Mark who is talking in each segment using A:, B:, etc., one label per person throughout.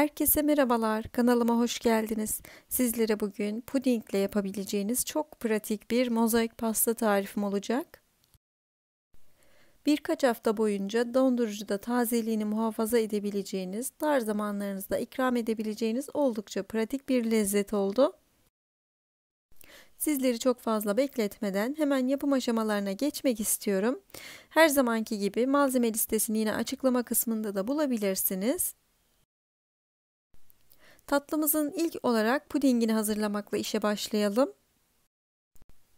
A: Herkese merhabalar, kanalıma hoş geldiniz. Sizlere bugün pudingle yapabileceğiniz çok pratik bir mozaik pasta tarifim olacak. Birkaç hafta boyunca dondurucuda tazeliğini muhafaza edebileceğiniz, dar zamanlarınızda ikram edebileceğiniz oldukça pratik bir lezzet oldu. Sizleri çok fazla bekletmeden hemen yapım aşamalarına geçmek istiyorum. Her zamanki gibi malzeme listesini yine açıklama kısmında da bulabilirsiniz. Tatlımızın ilk olarak pudingini hazırlamakla işe başlayalım.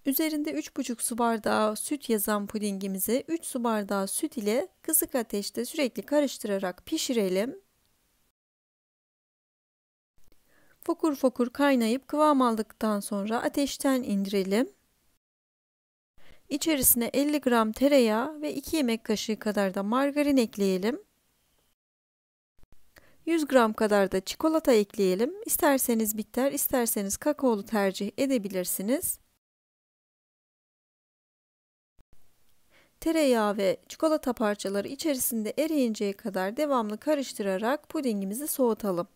A: Üzerinde 3,5 su bardağı süt yazan pudingimizi 3 su bardağı süt ile kısık ateşte sürekli karıştırarak pişirelim. Fokur fokur kaynayıp kıvam aldıktan sonra ateşten indirelim. İçerisine 50 gram tereyağı ve 2 yemek kaşığı kadar da margarin ekleyelim. 100 gram kadar da çikolata ekleyelim. İsterseniz bitter, isterseniz kakaolu tercih edebilirsiniz. Tereyağı ve çikolata parçaları içerisinde eriyinceye kadar devamlı karıştırarak pudingimizi soğutalım.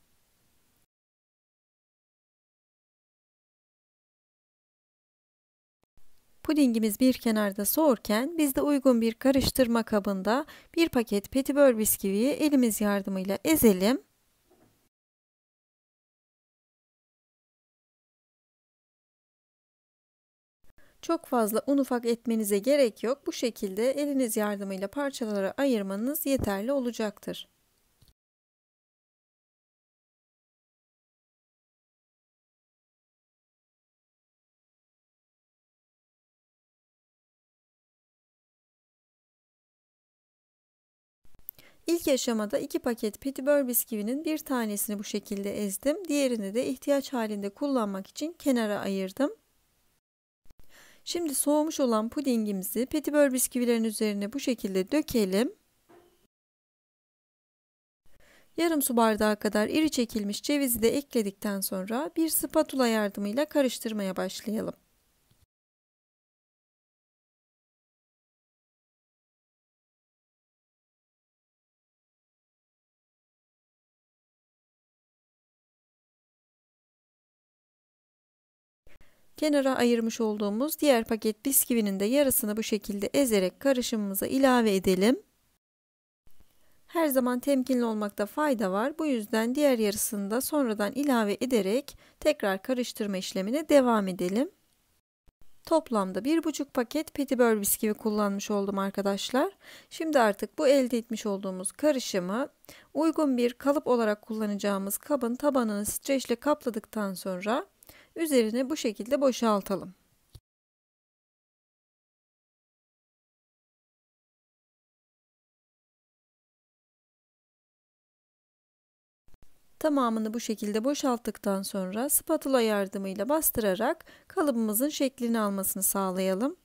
A: Pudingimiz bir kenarda soğurken biz de uygun bir karıştırma kabında bir paket petibör bisküviyi elimiz yardımıyla ezelim. Çok fazla un ufak etmenize gerek yok. Bu şekilde eliniz yardımıyla parçalara ayırmanız yeterli olacaktır. İlk aşamada 2 paket petibör bisküvinin bir tanesini bu şekilde ezdim. Diğerini de ihtiyaç halinde kullanmak için kenara ayırdım. Şimdi soğumuş olan pudingimizi petibör bisküvilerin üzerine bu şekilde dökelim. Yarım su bardağı kadar iri çekilmiş cevizi de ekledikten sonra bir spatula yardımıyla karıştırmaya başlayalım. Kenara ayırmış olduğumuz diğer paket bisküvinin de yarısını bu şekilde ezerek karışımımıza ilave edelim. Her zaman temkinli olmakta fayda var. Bu yüzden diğer yarısını da sonradan ilave ederek tekrar karıştırma işlemine devam edelim. Toplamda 1,5 paket petibör bisküvi kullanmış oldum arkadaşlar. Şimdi artık bu elde etmiş olduğumuz karışımı uygun bir kalıp olarak kullanacağımız kabın tabanını streçle kapladıktan sonra Üzerine bu şekilde boşaltalım. Tamamını bu şekilde boşalttıktan sonra spatula yardımıyla bastırarak kalıbımızın şeklini almasını sağlayalım.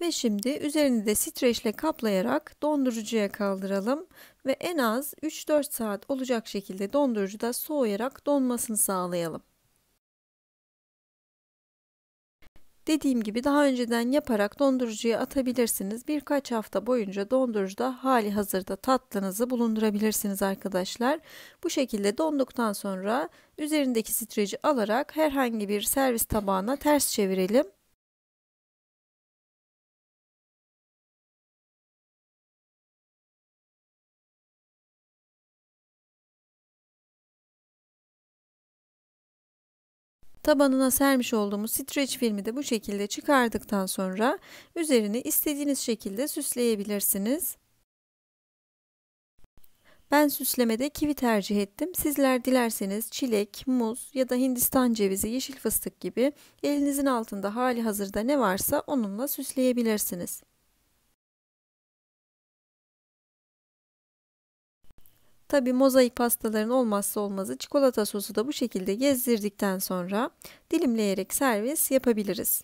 A: Ve şimdi üzerini de streçle kaplayarak dondurucuya kaldıralım ve en az 3-4 saat olacak şekilde dondurucuda soğuyarak donmasını sağlayalım. Dediğim gibi daha önceden yaparak dondurucuya atabilirsiniz. Birkaç hafta boyunca dondurucuda hali hazırda tatlınızı bulundurabilirsiniz arkadaşlar. Bu şekilde donduktan sonra üzerindeki streci alarak herhangi bir servis tabağına ters çevirelim Tabanına sermiş olduğumuz streç filmi de bu şekilde çıkardıktan sonra üzerini istediğiniz şekilde süsleyebilirsiniz. Ben süslemede kivi tercih ettim. Sizler dilerseniz çilek, muz ya da hindistan cevizi, yeşil fıstık gibi elinizin altında hali hazırda ne varsa onunla süsleyebilirsiniz. Tabi mozaik pastaların olmazsa olmazı çikolata sosu da bu şekilde gezdirdikten sonra dilimleyerek servis yapabiliriz.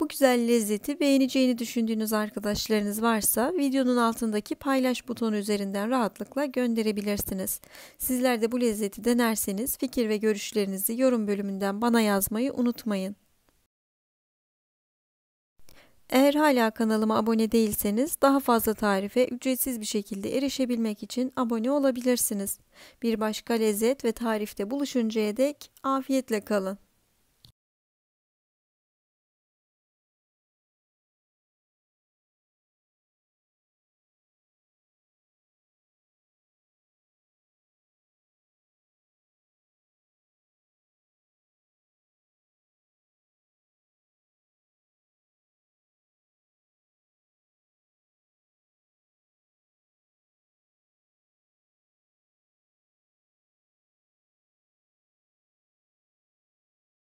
A: Bu güzel lezzeti beğeneceğini düşündüğünüz arkadaşlarınız varsa videonun altındaki paylaş butonu üzerinden rahatlıkla gönderebilirsiniz. Sizler de bu lezzeti denerseniz fikir ve görüşlerinizi yorum bölümünden bana yazmayı unutmayın. Eğer hala kanalıma abone değilseniz daha fazla tarife ücretsiz bir şekilde erişebilmek için abone olabilirsiniz. Bir başka lezzet ve tarifte buluşuncaya dek afiyetle kalın.